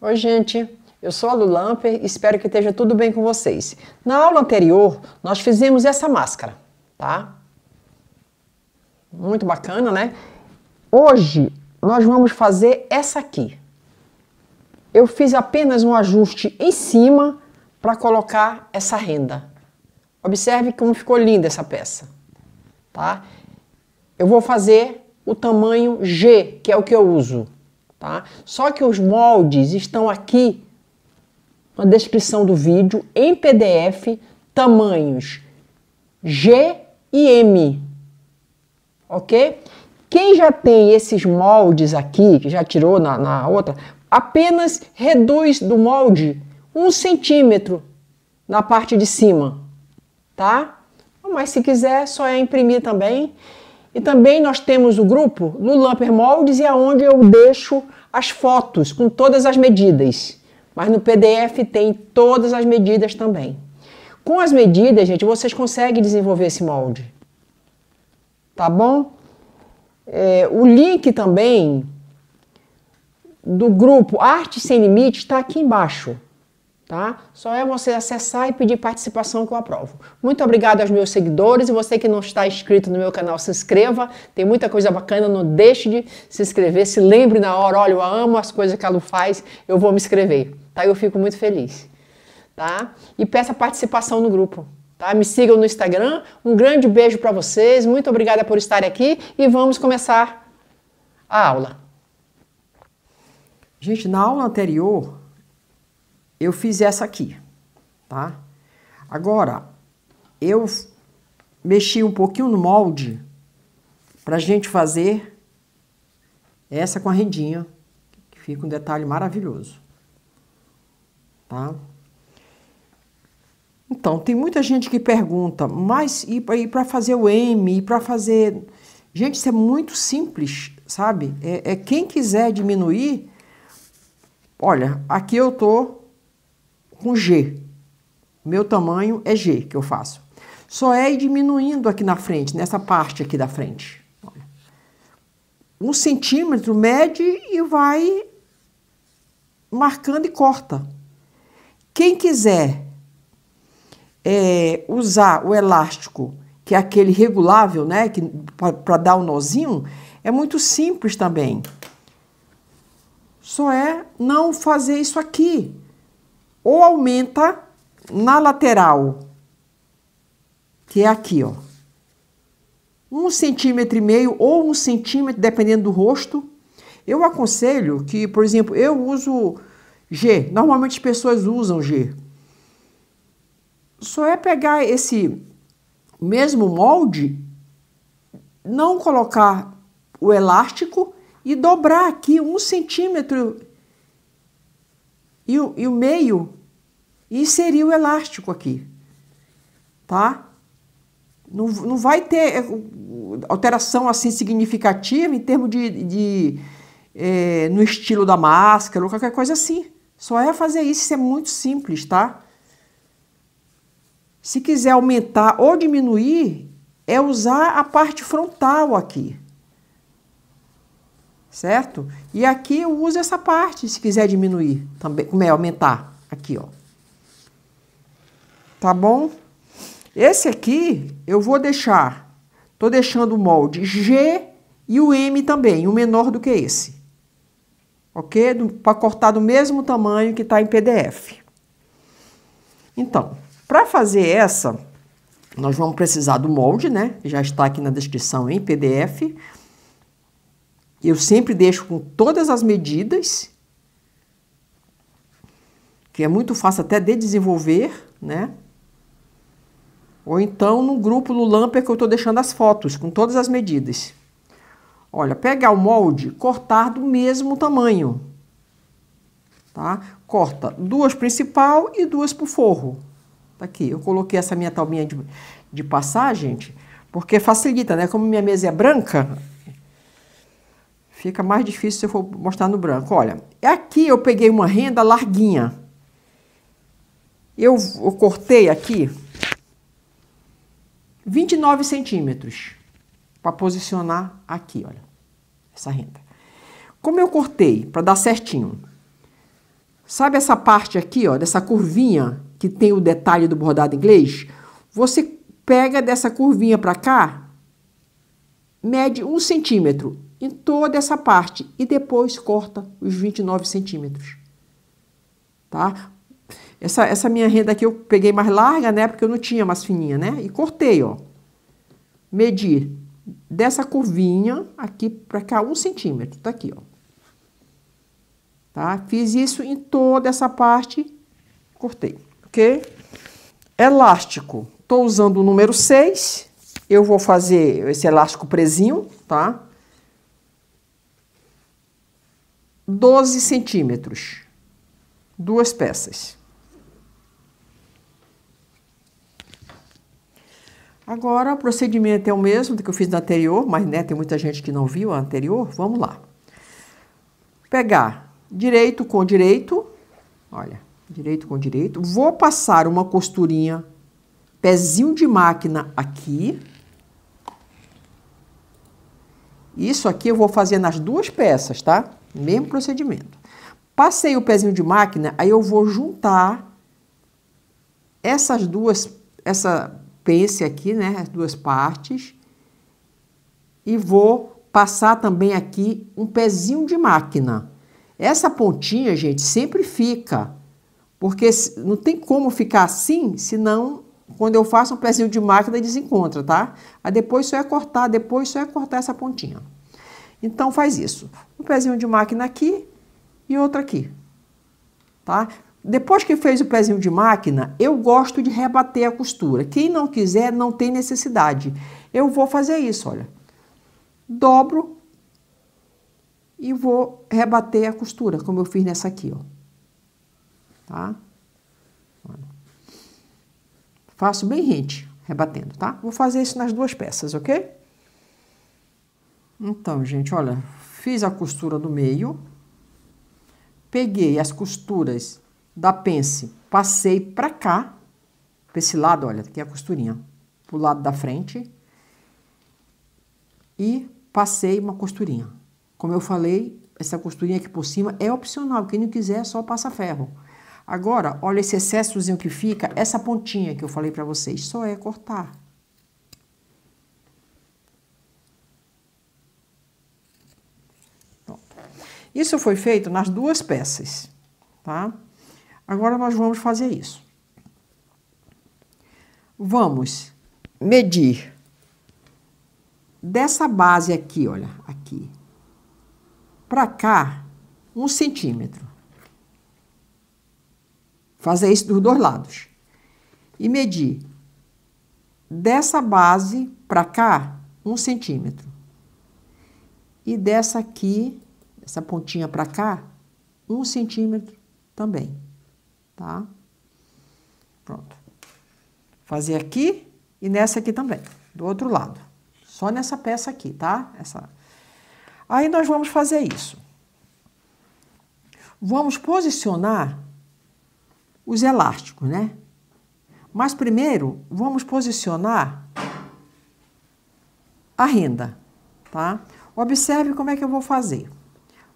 Oi, gente! Eu sou a Lu e espero que esteja tudo bem com vocês. Na aula anterior, nós fizemos essa máscara, tá? Muito bacana, né? Hoje, nós vamos fazer essa aqui. Eu fiz apenas um ajuste em cima para colocar essa renda. Observe como ficou linda essa peça, tá? Eu vou fazer o tamanho G, que é o que eu uso. Tá? Só que os moldes estão aqui na descrição do vídeo em PDF, tamanhos G e M. Ok? Quem já tem esses moldes aqui, que já tirou na, na outra, apenas reduz do molde um centímetro na parte de cima, tá? Mas se quiser, só é imprimir também e também nós temos o grupo no Moldes e aonde é eu deixo as fotos com todas as medidas. Mas no PDF tem todas as medidas também. Com as medidas, gente, vocês conseguem desenvolver esse molde. Tá bom? É, o link também do grupo Arte Sem Limites está aqui embaixo tá? Só é você acessar e pedir participação que eu aprovo. Muito obrigado aos meus seguidores e você que não está inscrito no meu canal, se inscreva. Tem muita coisa bacana, não deixe de se inscrever. Se lembre na hora, olha, eu amo as coisas que a Lu faz, eu vou me inscrever, tá? Eu fico muito feliz, tá? E peça participação no grupo. Tá? Me sigam no Instagram. Um grande beijo para vocês. Muito obrigada por estarem aqui e vamos começar a aula. Gente, na aula anterior, eu fiz essa aqui, tá? Agora, eu mexi um pouquinho no molde pra gente fazer essa com a rendinha, que fica um detalhe maravilhoso, tá? Então, tem muita gente que pergunta, mas e para fazer o M, e para fazer... Gente, isso é muito simples, sabe? É, é quem quiser diminuir... Olha, aqui eu tô com G. Meu tamanho é G que eu faço. Só é diminuindo aqui na frente, nessa parte aqui da frente. Um centímetro mede e vai marcando e corta. Quem quiser é, usar o elástico, que é aquele regulável, né, para dar o um nozinho, é muito simples também. Só é não fazer isso aqui ou aumenta na lateral, que é aqui, ó. Um centímetro e meio ou um centímetro, dependendo do rosto. Eu aconselho que, por exemplo, eu uso G. Normalmente as pessoas usam G. Só é pegar esse mesmo molde, não colocar o elástico e dobrar aqui um centímetro e o, e o meio e inserir o elástico aqui, tá? Não, não vai ter é, alteração assim significativa em termos de, de é, no estilo da máscara ou qualquer coisa assim. Só é fazer isso, isso é muito simples, tá? Se quiser aumentar ou diminuir, é usar a parte frontal aqui. Certo? E aqui eu uso essa parte, se quiser diminuir também, como é aumentar aqui, ó tá bom? Esse aqui eu vou deixar, tô deixando o molde G e o M também, o menor do que esse. Ok? Para cortar do mesmo tamanho que está em PDF. Então, para fazer essa, nós vamos precisar do molde, né? Já está aqui na descrição em PDF. Eu sempre deixo com todas as medidas, que é muito fácil até de desenvolver, né? Ou então no grupo Lulamper que eu estou deixando as fotos, com todas as medidas. Olha, pegar o molde, cortar do mesmo tamanho. Tá? Corta duas principal e duas para o forro. Tá aqui, eu coloquei essa minha taubinha de, de passar, gente, porque facilita, né? Como minha mesa é branca, fica mais difícil se eu for mostrar no branco. Olha, aqui eu peguei uma renda larguinha. Eu, eu cortei aqui 29 centímetros para posicionar aqui, olha, essa renda. Como eu cortei para dar certinho? Sabe essa parte aqui, ó, dessa curvinha que tem o detalhe do bordado inglês? Você pega dessa curvinha para cá, mede um centímetro em toda essa parte e depois corta os 29 centímetros. Tá? Essa, essa minha renda aqui eu peguei mais larga, né? Porque eu não tinha mais fininha, né? E cortei, ó. Medir dessa curvinha aqui para cá um centímetro, tá aqui, ó. Tá? Fiz isso em toda essa parte, cortei, ok? Elástico, tô usando o número 6, eu vou fazer esse elástico presinho, tá? 12 centímetros, duas peças. Agora, o procedimento é o mesmo do que eu fiz anterior, mas né, tem muita gente que não viu a anterior. Vamos lá. Pegar direito com direito, olha, direito com direito. Vou passar uma costurinha, pezinho de máquina aqui. Isso aqui eu vou fazer nas duas peças, tá? Mesmo procedimento. Passei o pezinho de máquina, aí eu vou juntar essas duas, essa pense aqui, né, as duas partes. E vou passar também aqui um pezinho de máquina. Essa pontinha, gente, sempre fica, porque não tem como ficar assim, senão quando eu faço um pezinho de máquina desencontra, tá? Aí depois só é cortar, depois só é cortar essa pontinha. Então faz isso, um pezinho de máquina aqui e outro aqui, tá? Depois que fez o pezinho de máquina, eu gosto de rebater a costura. Quem não quiser, não tem necessidade. Eu vou fazer isso, olha. Dobro e vou rebater a costura, como eu fiz nessa aqui, ó. Tá? Faço bem rente, rebatendo, tá? Vou fazer isso nas duas peças, ok? Então, gente, olha, fiz a costura do meio, peguei as costuras da pence, passei para cá, para esse lado, olha, aqui é a costurinha, para o lado da frente, e passei uma costurinha. Como eu falei, essa costurinha aqui por cima é opcional, quem não quiser é só passa ferro. Agora, olha esse excessozinho que fica, essa pontinha que eu falei para vocês, só é cortar. Isso foi feito nas duas peças, tá? Agora nós vamos fazer isso. Vamos medir dessa base aqui, olha, aqui, para cá, um centímetro. Fazer isso dos dois lados. E medir dessa base para cá, um centímetro. E dessa aqui, essa pontinha para cá, um centímetro também tá? Pronto. Fazer aqui e nessa aqui também, do outro lado. Só nessa peça aqui, tá? Essa. Aí nós vamos fazer isso. Vamos posicionar os elásticos, né? Mas primeiro, vamos posicionar a renda, tá? Observe como é que eu vou fazer.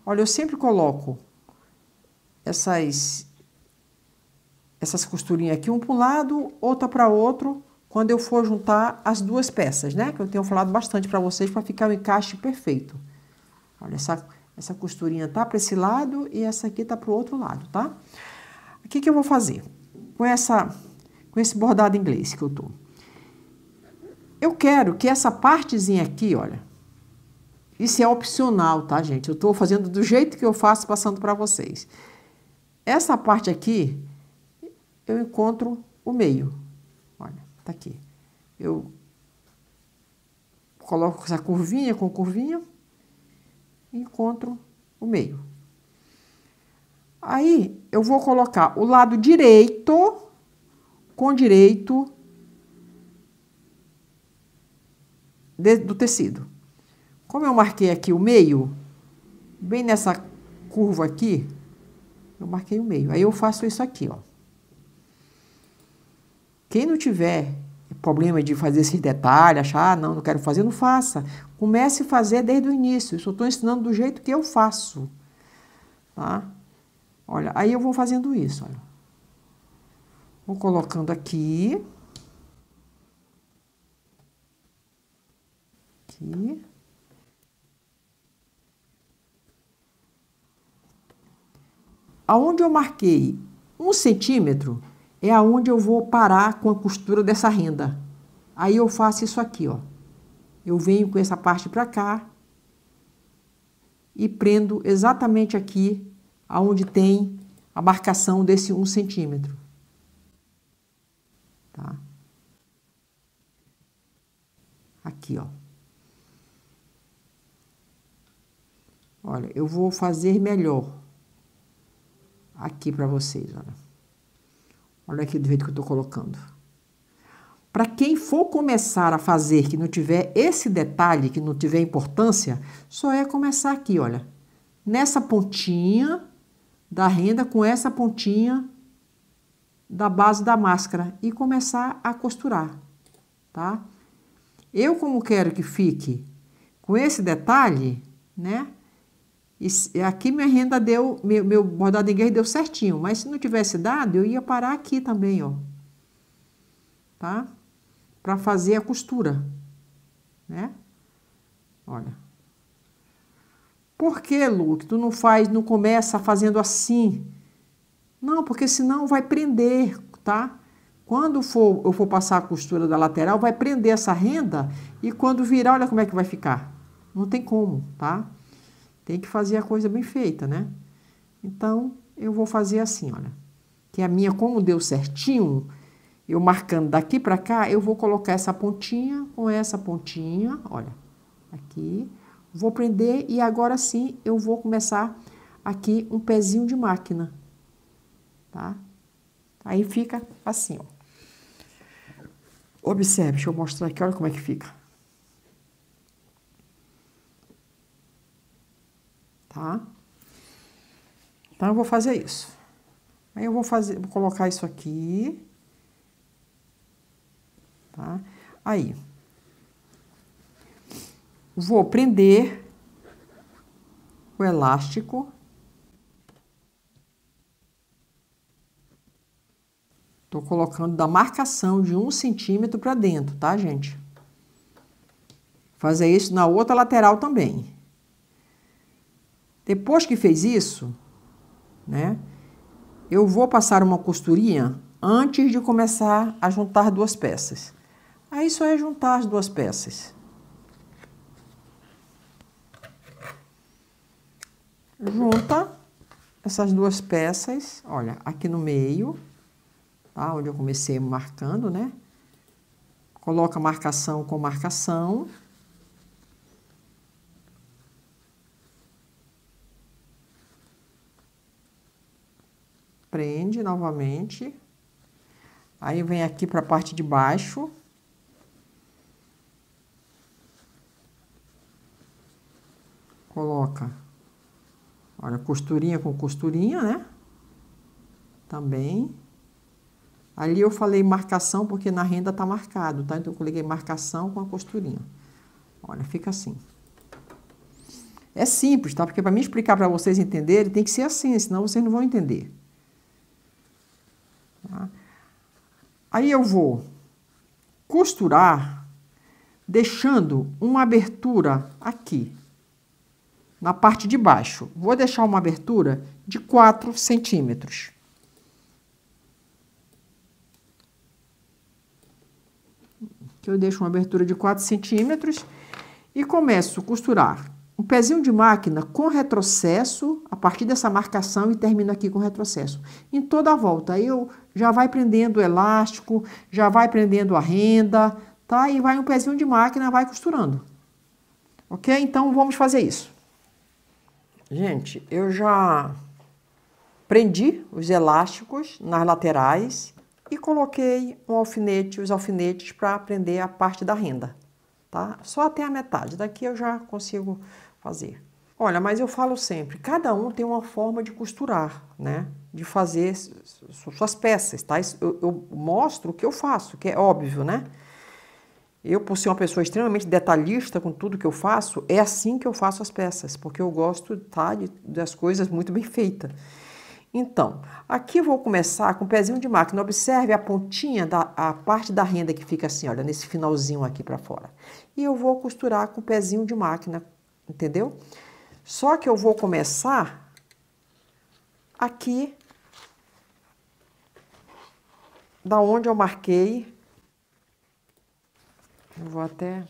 Olha, eu sempre coloco essas essas costurinhas aqui, um para um lado, outra para outro, quando eu for juntar as duas peças, né? Que eu tenho falado bastante para vocês para ficar o encaixe perfeito. Olha, essa, essa costurinha tá para esse lado e essa aqui tá para o outro lado, tá? O que que eu vou fazer com essa com esse bordado inglês que eu tô? Eu quero que essa partezinha aqui, olha, isso é opcional, tá, gente? Eu tô fazendo do jeito que eu faço, passando para vocês. Essa parte aqui, eu encontro o meio. Olha, tá aqui. Eu coloco essa curvinha com curvinha e encontro o meio. Aí, eu vou colocar o lado direito com direito de, do tecido. Como eu marquei aqui o meio, bem nessa curva aqui, eu marquei o meio. Aí eu faço isso aqui, ó. Quem não tiver problema de fazer esse detalhe, achar, ah, não, não quero fazer, não faça. Comece a fazer desde o início. Eu estou ensinando do jeito que eu faço. Tá? Olha, aí eu vou fazendo isso. Olha. Vou colocando aqui. Aqui. Aonde eu marquei um centímetro, é aonde eu vou parar com a costura dessa renda. Aí eu faço isso aqui, ó. Eu venho com essa parte para cá e prendo exatamente aqui aonde tem a marcação desse 1 um centímetro. Tá? Aqui, ó. Olha, eu vou fazer melhor aqui para vocês, olha. Olha aqui do jeito que eu estou colocando. Para quem for começar a fazer que não tiver esse detalhe, que não tiver importância, só é começar aqui, olha. Nessa pontinha da renda com essa pontinha da base da máscara e começar a costurar, tá? Eu como quero que fique com esse detalhe, né? E aqui minha renda deu, meu, meu bordado em deu certinho, mas se não tivesse dado, eu ia parar aqui também, ó. Tá? Para fazer a costura, né? Olha. Por que, Lu, que tu não faz, não começa fazendo assim? Não, porque senão vai prender, tá? Quando for, eu for passar a costura da lateral, vai prender essa renda e quando virar, olha como é que vai ficar. Não tem como, Tá? Tem que fazer a coisa bem feita, né? Então, eu vou fazer assim, olha. Que a minha, como deu certinho, eu marcando daqui para cá, eu vou colocar essa pontinha com essa pontinha, olha, aqui. Vou prender e agora sim eu vou começar aqui um pezinho de máquina, tá? Aí fica assim, ó. Observe, deixa eu mostrar aqui, olha como é que fica. tá? Então, eu vou fazer isso. Aí, eu vou, fazer, vou colocar isso aqui. Tá? Aí. Vou prender o elástico. Tô colocando da marcação de um centímetro para dentro, tá, gente? Fazer isso na outra lateral também. Depois que fez isso, né, eu vou passar uma costurinha antes de começar a juntar duas peças. Aí só é juntar as duas peças. Junta essas duas peças, olha, aqui no meio, tá? Onde eu comecei marcando, né? Coloca marcação com marcação. novamente. Aí vem aqui para a parte de baixo. Coloca, olha, costurinha com costurinha, né? Também. Ali eu falei marcação porque na renda tá marcado, tá? Então eu coloquei marcação com a costurinha. Olha, fica assim. É simples, tá? Porque para mim explicar para vocês entenderem, tem que ser assim, senão vocês não vão entender. Tá? Aí eu vou costurar deixando uma abertura aqui, na parte de baixo. Vou deixar uma abertura de 4 centímetros. Que eu deixo uma abertura de 4 centímetros e começo a costurar um pezinho de máquina com retrocesso, a partir dessa marcação e termino aqui com retrocesso. Em toda a volta, aí eu já vai prendendo o elástico, já vai prendendo a renda, tá? E vai um pezinho de máquina, vai costurando. Ok? Então, vamos fazer isso. Gente, eu já prendi os elásticos nas laterais e coloquei um alfinete, os alfinetes para prender a parte da renda tá? Só até a metade, daqui eu já consigo fazer. Olha, mas eu falo sempre, cada um tem uma forma de costurar, né? De fazer suas peças, tá? Eu, eu mostro o que eu faço, que é óbvio, né? Eu, por ser uma pessoa extremamente detalhista com tudo que eu faço, é assim que eu faço as peças, porque eu gosto tá, de, das coisas muito bem feitas. Então, aqui vou começar com o pezinho de máquina. Observe a pontinha, da, a parte da renda que fica assim, olha, nesse finalzinho aqui para fora. E eu vou costurar com o pezinho de máquina, entendeu? Só que eu vou começar aqui da onde eu marquei. Eu vou até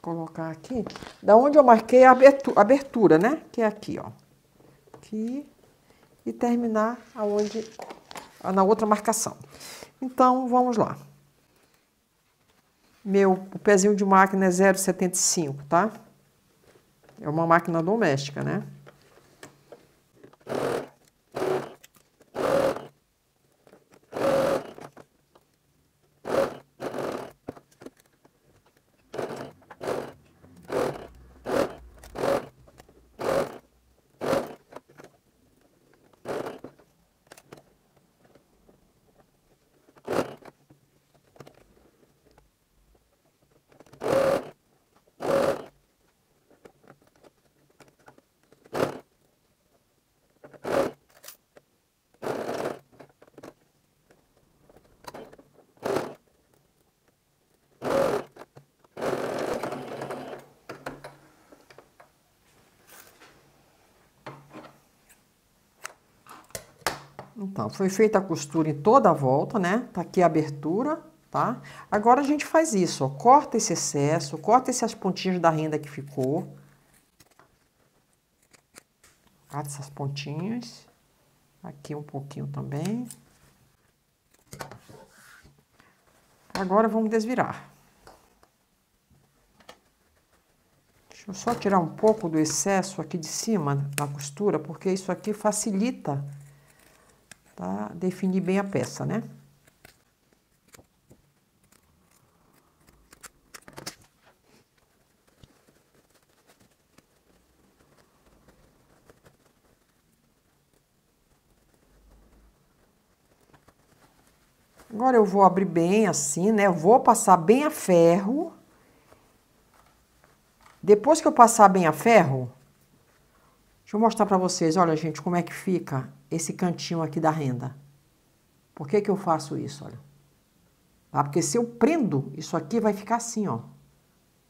colocar aqui. Da onde eu marquei a abertura, abertura né? Que é aqui, ó. Aqui e terminar aonde, na outra marcação. Então, vamos lá. Meu o pezinho de máquina é 0,75, tá? É uma máquina doméstica, né? Então, foi feita a costura em toda a volta, né? Tá aqui a abertura, tá? Agora a gente faz isso, ó, corta esse excesso, corta essas pontinhas da renda que ficou. Corta essas pontinhas. Aqui um pouquinho também. Agora vamos desvirar. Deixa eu só tirar um pouco do excesso aqui de cima da costura, porque isso aqui facilita tá definir bem a peça, né? Agora eu vou abrir bem assim, né? Eu vou passar bem a ferro. Depois que eu passar bem a ferro, Deixa eu mostrar para vocês, olha gente, como é que fica esse cantinho aqui da renda. Por que que eu faço isso, olha? Ah, porque se eu prendo, isso aqui vai ficar assim, ó.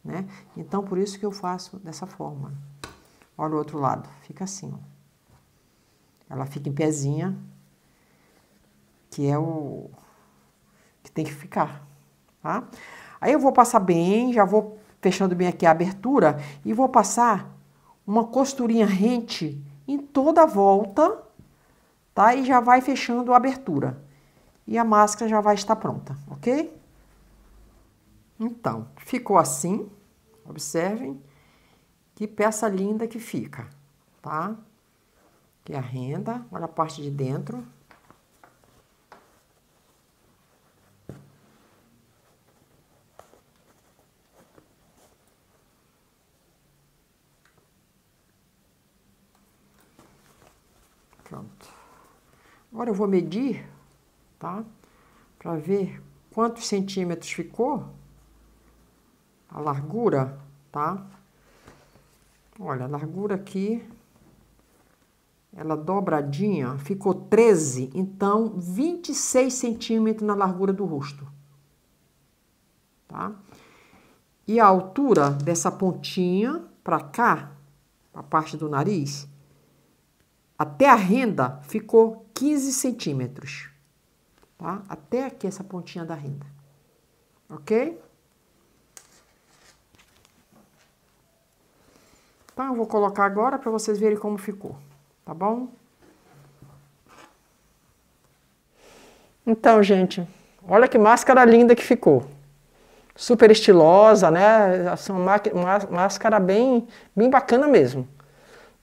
Né? Então, por isso que eu faço dessa forma. Olha o outro lado, fica assim, ó. Ela fica em pezinha, que é o que tem que ficar, tá? Aí eu vou passar bem, já vou fechando bem aqui a abertura e vou passar uma costurinha rente em toda a volta, tá? E já vai fechando a abertura. E a máscara já vai estar pronta, ok? Então, ficou assim. Observem que peça linda que fica, tá? Que é a renda, olha a parte de dentro. Pronto. Agora eu vou medir, tá? Para ver quantos centímetros ficou a largura, tá? Olha, a largura aqui, ela dobradinha, ficou 13, então 26 centímetros na largura do rosto, tá? E a altura dessa pontinha para cá, a parte do nariz, até a renda ficou 15 centímetros. Tá? Até aqui essa pontinha da renda. Ok? Então, eu vou colocar agora para vocês verem como ficou, tá bom? Então, gente, olha que máscara linda que ficou. Super estilosa, né? Uma máscara bem, bem bacana mesmo.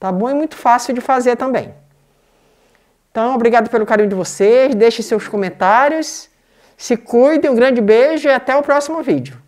Tá bom? e é muito fácil de fazer também. Então, obrigado pelo carinho de vocês. Deixem seus comentários. Se cuidem. Um grande beijo e até o próximo vídeo.